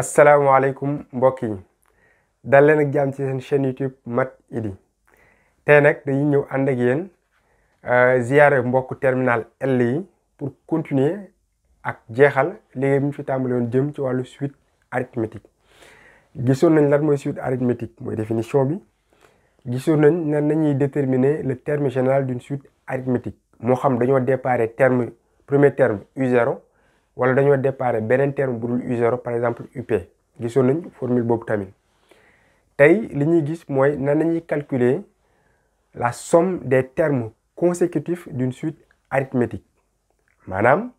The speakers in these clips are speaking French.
asalaamaaleykum mbokk yi dal leen ak jàmm ci seen chaîne YouTube Mat Idi tey nag dañuy ñëw ànd ak yéen euh, ziyaare mbokk terminal L yi pour continuer ak jeexal liggéey bi ñu fi tàmbali woon jëm ci wàllu suite arithmétique gisoon nañ lan mooy suite arithmétique mooy définition bi gisoon nañ nan nañuy déterminer le terme général d'une suite arithmétique moo xam dañoo déparé terme premier terme u wala dañu déparé benen terme bu U0 par exemple UP gissone nañ formule de tamit tay liñuy ñuy gis calculer la somme des termes consécutifs d'une suite arithmétique manam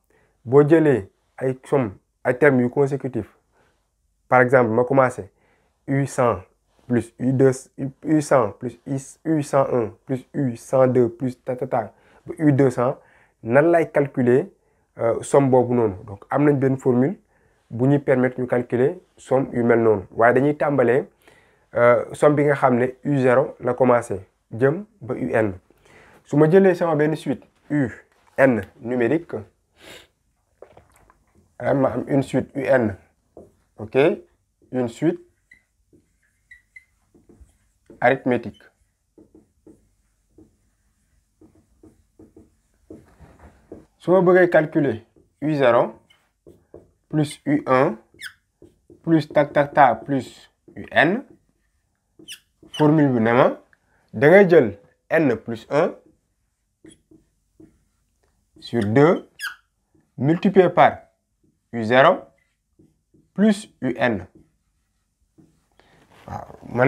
bo jëlee ay somme ay termes consécutifs par exemple ma commencé U100 plus U2 U100 plus U101 plus U102 plus tatata U200 nan lay calculer euh, somme bobu non donc am nañ formule bu nous permettre ñu calculer somme yu mel non waye dañuy euh somme bi nga xamné U0 la commencé jëm ba UN suma jëlé sama ben suite UN numérique euh, am am une suite UN ok une suite arithmétique Si vous voulez calculer U0 plus U1 plus TAC TAC TAC plus UN formule bi N plus 1 sur 2 multiplié par U0 plus UN Vous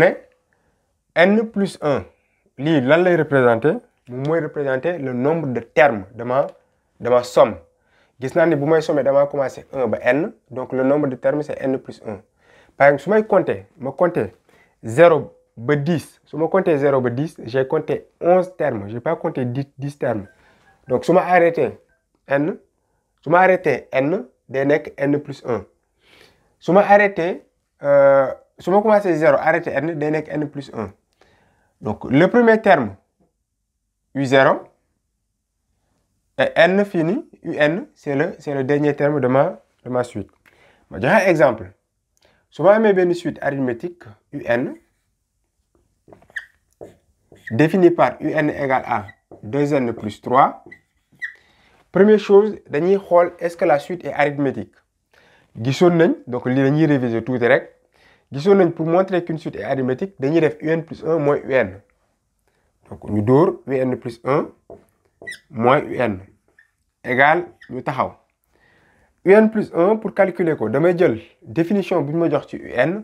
N plus 1 lii lan lay représenter représenter le nombre de termes de ma ma somme gis ni si somme sommé commencer 1 par n donc le nombre de termes c'est n plus 1 par exemple si je comptais 0 ba 10 Si compter 0 10 j'ai compté 11 termes Je n'ai pas compté 10 termes donc si je arrêté n je arrêté n day n plus 1 Si je arrêté euh, si je commencé 0 arrêté n day n plus 1 donc le premier terme u0 et n fini, un, c'est le, le dernier terme de ma, de ma suite. Je vais un exemple. Si ma une suite arithmétique un définie par un égale à 2n plus 3 première chose dernier est-ce que la suite est arithmétique gisoon donc tout de réviser tout rek pour montrer qu'une suite est arithmétique dernier def un plus 1 moins un donc ñu un plus 1 moins un égale le taxaw un plus 1 pour calculer quoi de définition buñ un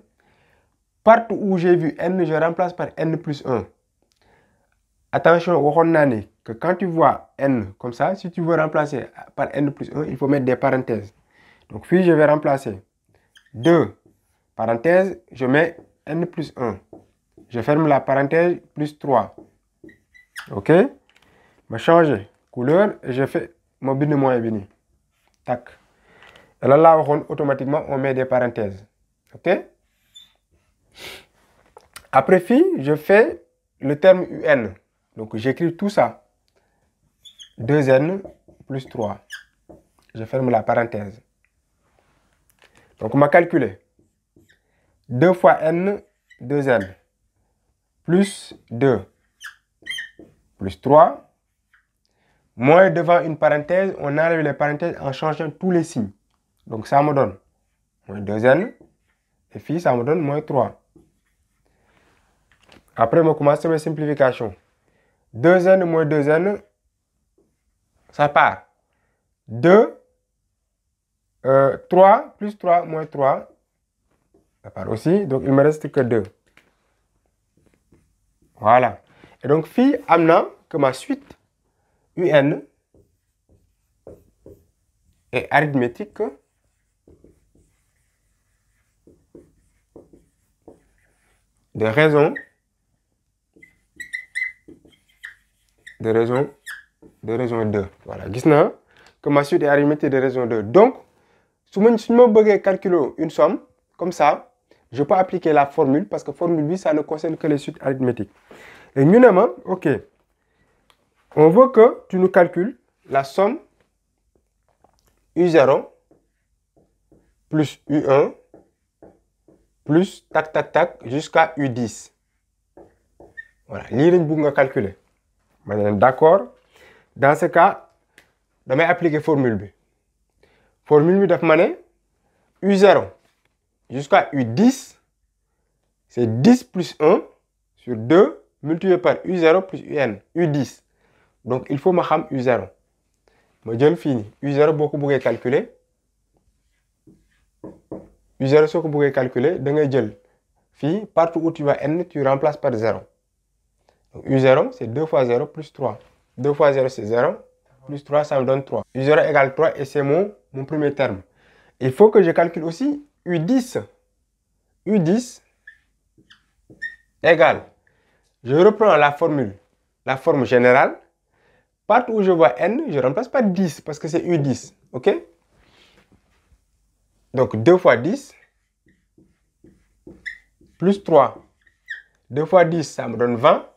partout où j'ai vu n je remplace par n plus 1 attention waxon ron ni que quand tu vois n comme ça si tu veux remplacer par n plus 1 il faut mettre des parenthèses donc puis je vais remplacer 2 parenthèses je mets n plus 1 je ferme la parenthèse plus 3 ok changer de couleur et je fais mon bind et bini. tac et là, automatiquement on met des parenthèses ok après fi je fais le terme un donc j'écris tout ça 2n plus 3 je ferme la parenthèse donc on m'a calculé 2 fois n 2n plus 2 plus 3 Moins devant une parenthèse, on enlève les parenthèses en changeant tous les signes. Donc ça me donne moins 2n. Et puis ça me donne moins 3. Après, je commence mes simplifications. 2n moins 2n, ça part. 2, 3 euh, plus 3 moins 3, ça part aussi. Donc il ne me reste que 2. Voilà. Et donc, phi amenant que ma suite un est arithmétique de raison de raison de raison 2 voilà gis que ma suite est arithmétique de raison 2 donc si je veux calculer une somme comme ça je peux appliquer la formule parce que la formule 8 ça ne concerne que les suites arithmétiques et ñu ok on veut que tu nous calcules la somme U0 plus U1 plus tac tac tac jusqu'à U10. Voilà, l'irin lañ calculer d'accord dans ce cas vais appliquer formule La formule bi U0 jusqu'à U10 c'est 10 plus 1 sur 2 multiplié par U0 plus UN U10 donc il faut ma xam U0 ma jël fii U0 boo ko calculer U0 que vous pouvez calculer da ngay jël partout où tu vas n tu remplaces par 0 donc U0 c'est 2 fois 0 plus 3 2 fois 0 c'est 0 plus 3 ça me donne 3 U0 égale 3 et c'est mon, mon premier terme il faut que je calcule aussi U10 U10 égale je reprends la formule la forme générale Partout où je vois n, je remplace par 10 parce que c'est U10. OK Donc 2 fois 10 plus 3. 2 fois 10, ça me donne 20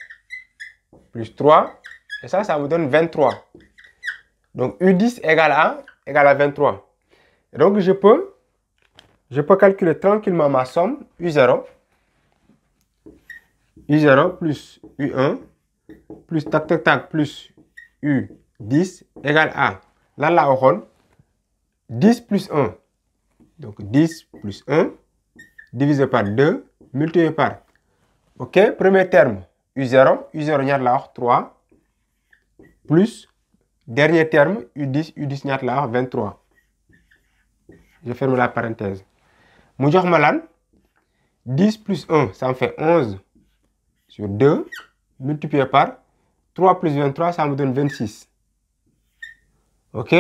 plus 3. Et ça, ça me donne 23. Donc U10 égale à, égale à 23. donc je peux, je peux calculer tranquillement ma somme U0. U0 plus U1 plus tac tac tac plus U 10 égale à là, là, 10 plus 1 donc 10 plus 1 divisé par 2 multiplié par ok premier terme U0 U0 a a 3 plus dernier terme U10 U10 a a 23 je ferme la parenthèse mu Malan, 10 plus 1 ça me fait 11 sur 2 multiplié par 3 plus 23, ça me donne 26. OK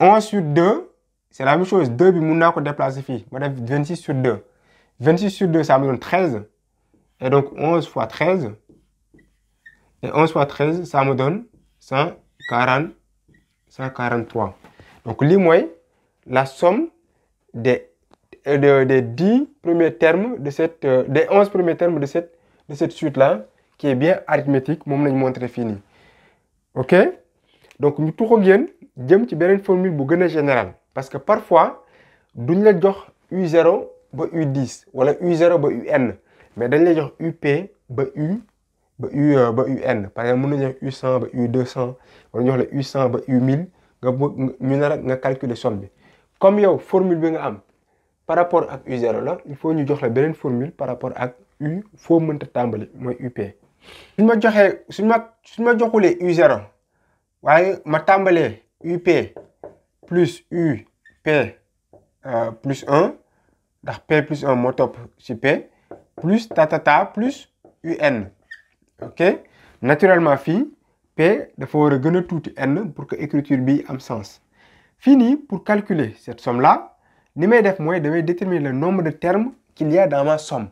11 sur 2, c'est la même chose. 2, puis de peux déplacer ici. 26 sur 2. 26 sur 2, ça me donne 13. Et donc, 11 fois 13. Et 11 fois 13, ça me donne 140, 143. Donc, moyen, la somme des, des, des, 10 premiers termes de cette, euh, des 11 premiers termes de cette, de cette suite-là, qui est bien arithmétique moom lañ montrer fini. ok donc ñu tuux une jëm formule bu gagner générale parce que parfois duñ la jox U0 ba U10 ou U0 ba UN mais dañ lay UP ba U ba U euh, ba UN par exemple mën nañu U100 ba U200 ou ñu jox U100 ba U1000 nga ñu nar nga somme comme yow formule bi nga am par rapport à U0 il faut ñu jox une formule par rapport à U foo mënta temps de UP. Si je veux U0 je ma UP plus UP euh, plus 1 ndax P plus 1 moo topp P plus tatata plus UN ok naturellement fi, P il faut a tout N pour que l'écriture bi am sens Fini pour calculer cette somme là je vais déterminer le nombre de termes qu'il y a dans ma somme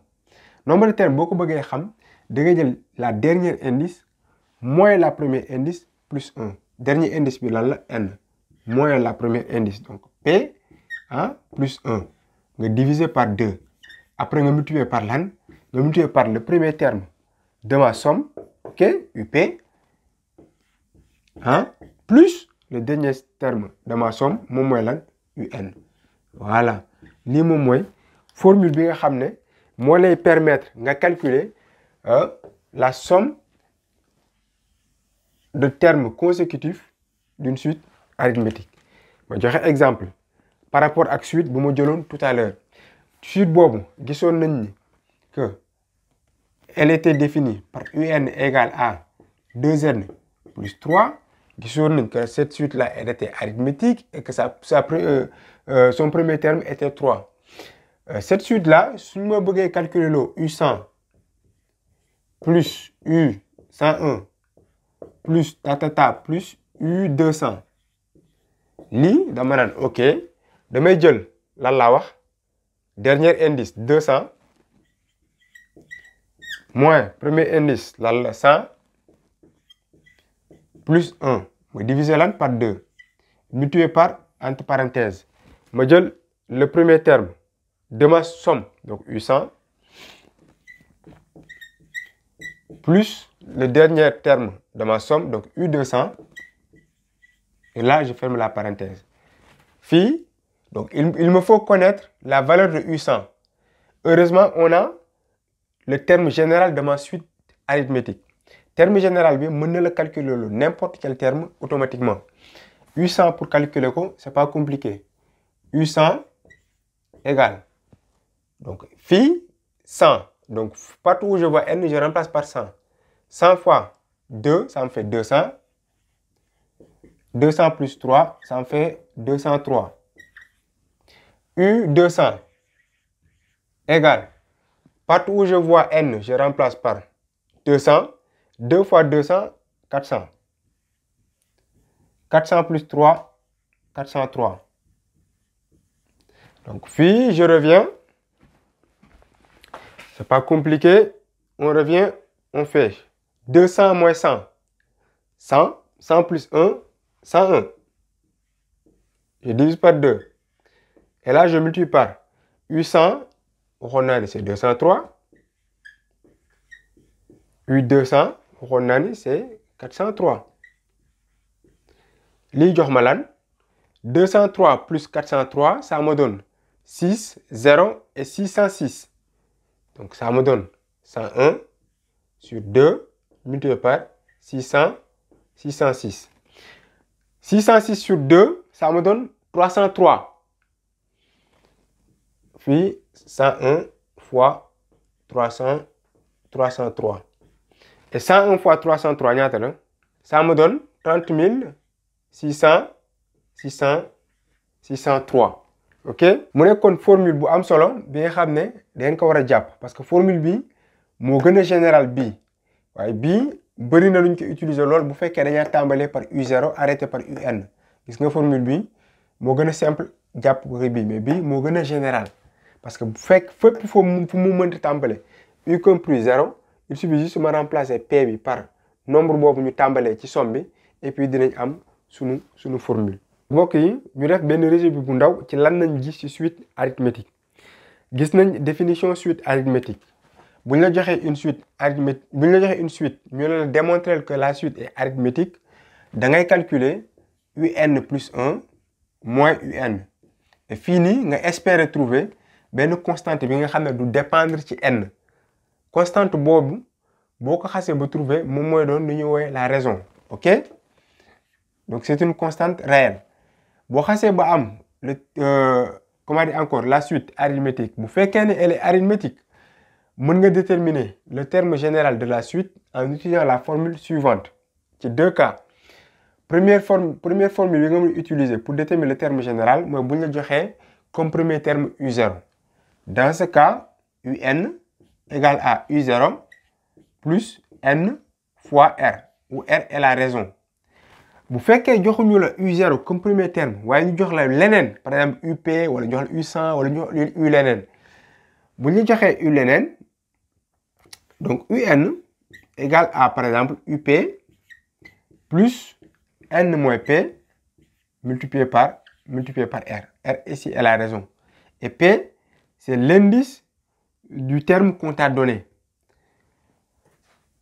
Le nombre de termes que vous bëggee xam de la dernière indice moins la première indice plus 1 dernier indice bi la n moins la première indice donc p hein, plus 1 Je par 2 après nga multiplier par lan Je multiplier par le premier terme de ma somme ok up hein, plus le dernier terme de ma somme mon moins lan un voilà les formule bien nga moi les permettre de calculer euh, la somme de termes consécutifs d'une suite arithmétique Moi, un exemple par rapport la suite que tout à l'heure suite boobu a, que elle était définie par un égale à 2n plus 3 gisoon que cette suite là elle était arithmétique et que euh, euh, son premier terme était 3 cette suite là si je calculer le U100 plus U101 plus tatata plus U200 Ni, dama ok damay jël la la dernier indice 200 moins premier indice la 100 plus 1 Je diviser lan par 2 Mutué par entre parenthèses ma jël le premier terme de ma somme donc U100 plus le dernier terme de ma somme, donc U200. Et là, je ferme la parenthèse. Phi, donc il, me faut connaître la valeur de U100. Heureusement, on a le terme général de ma suite arithmétique. Terme général, bien, le calculer n'importe quel terme automatiquement. U100 pour calculer, ce n'est pas compliqué. U100 égale. Donc, phi 100 donc, partout où je vois n, je remplace par 100. 100 fois 2, ça me fait 200. 200 plus 3, ça me fait 203. U200 égale. Partout où je vois n, je remplace par 200. 2 fois 200, 400. 400 plus 3, 403. Donc, puis je reviens pas compliqué. On revient, on fait 200 moins 100. 100, 100 plus 1, 101. Je divise par 2. Et là, je multiplie par 800. Ronani, c'est 203. 8200, 200 Ronani, c'est 403. Li Malan. 203 plus 403, ça me donne 6, 0 et 606. Donc ça me donne 101 sur 2 multiplié par 600, 606. 606 sur 2, ça me donne 303. Puis 101 fois 300, 303. Et 101 fois 303, ça me donne 30 600, 600, 603 ok mu nekkoon formule bu am solo bi nga xam ne da ko war a jàpp parce que formule bi moo gën a général bi waaye bii bëri na luñ ko utiliser lool bu fekkee dañaa tàmbalee par U0 arrêté par UN gis nga formule bi moo gën a simple jàpp ko bii mais bii moo gën a général parce que bu fekk fépp foo fu mu mënti tàmbale U compris 0 il suffit juste ma remplacer P bi par nombre boobu ñu tàmbalee ci somme bi et puis dinañ am suñu suñu formule nous avons ñu def benn résumé bu ndaw ci lan nañ suite arithmétique gis nañ définition suite arithmétique bu la une suite arithmétique Nous ñu la une suite ñu la démontrer que la suite est arithmétique da ngay calculer un plus 1 moins un n. fini, nous nga espérer trouver une constante qui nga ne du dépendre ci n constante boobu boo ko xasee ba trouver moom mooy la raison ok donc c'est une constante réelle si vous ba euh, encore la suite arithmétique vous faites elle est arithmétique mën nga déterminer le terme général de la suite en utilisant la formule suivante C'est deux cas première première formule que vous mën utiliser pour déterminer le terme général je vais la comme premier terme u0 dans ce cas un égale à u0 plus n fois r où r est la raison bu que joxuñu le U0 comme premier terme vous ñu jox par exemple UP ou le U100 ou le U leneen bu U donc UN égale à par exemple UP plus N moins P multiplié par multiplié par R. R ici elle a raison et P c'est l'indice du terme qu'on t'a donné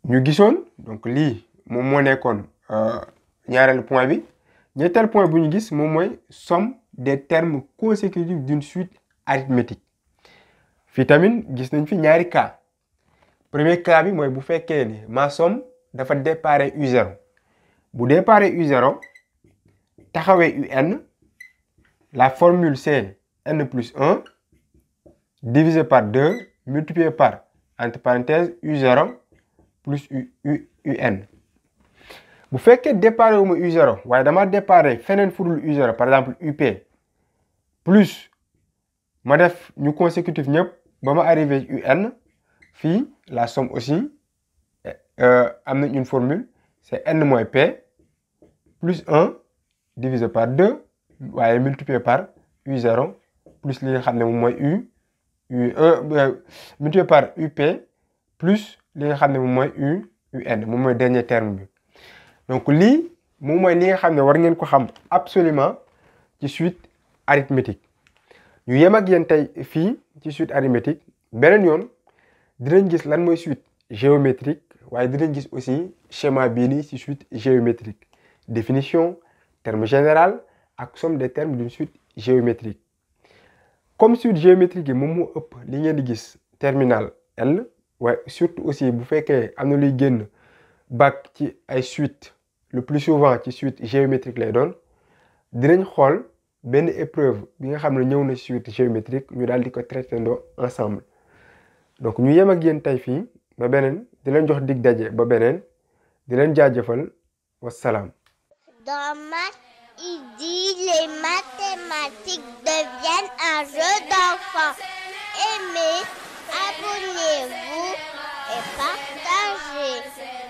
Nous disons donc l'I, mon monnaie le point bi ñetteel point bu ñu gis mom moy somme des termes consécutifs d'une suite arithmétique vitamine tamit gis nañ fi ñaari cas premier cas bi que bu ni ma somme dafa déparer u0 bu déparer u0 taxawé un la formule c'est n plus 1 divisé par 2 multiplié par entre parenthèses u0 plus u un vous faites que déparer U0 par exemple UP plus ma consécutif arrivé UN la somme aussi euh, une formule c'est n p plus 1 divisé par 2 multiplié par U0 plus les U u euh, euh, multiplié par UP plus les nga moins moins U UN C'est le dernier terme donc lii moom mooy li nga xam ne war ngeen ko xam absolument ci suite arithmétique ñu yem ak yéen tey fii ci suite arithmétique benen yoon dinañ gis lan moy suite géométrique waye dinañ gis aussi schéma bi ni ci suite géométrique définition terme général ak somme des termes d'une suite géométrique comme suite géométrique mo moom upp li ngeen di gis terminal L waye surtout aussi bu fekkee am na luy génn bac ci ay suite le plus souvent qui suite géométrique lay doon dinañ xool benn épreuve bi nga suite géométrique ñu ensemble donc ñu yem ak yéen tey fii ba beneen di leen jox dig ba di Dans il les mathématiques deviennent un jeu d'enfant. Aimez, abonnez-vous et partagez.